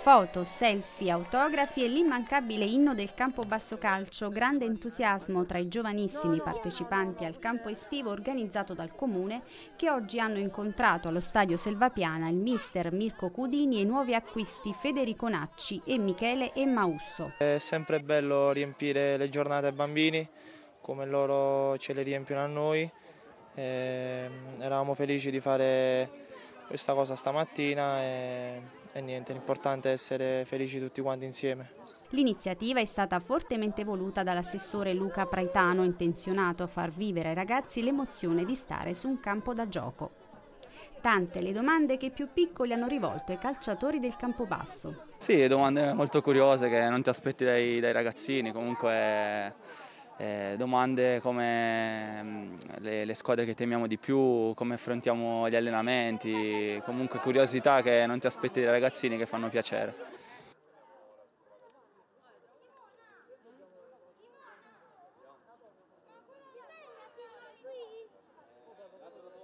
Foto, selfie, autografi e l'immancabile inno del campo basso calcio, grande entusiasmo tra i giovanissimi partecipanti al campo estivo organizzato dal comune che oggi hanno incontrato allo stadio Selvapiana il mister Mirko Cudini e i nuovi acquisti Federico Nacci e Michele e Mausso. È sempre bello riempire le giornate ai bambini come loro ce le riempiono a noi. E ehm, eravamo felici di fare questa cosa stamattina e, e niente, l'importante è essere felici tutti quanti insieme. L'iniziativa è stata fortemente voluta dall'assessore Luca Praitano, intenzionato a far vivere ai ragazzi l'emozione di stare su un campo da gioco. Tante le domande che i più piccoli hanno rivolto ai calciatori del Campobasso. Sì, domande molto curiose che non ti aspetti dai, dai ragazzini, comunque eh, domande come mm, le, le, squadre che temiamo di più, come affrontiamo gli allenamenti, comunque curiosità che non ti aspetti dai ragazzini che fanno piacere.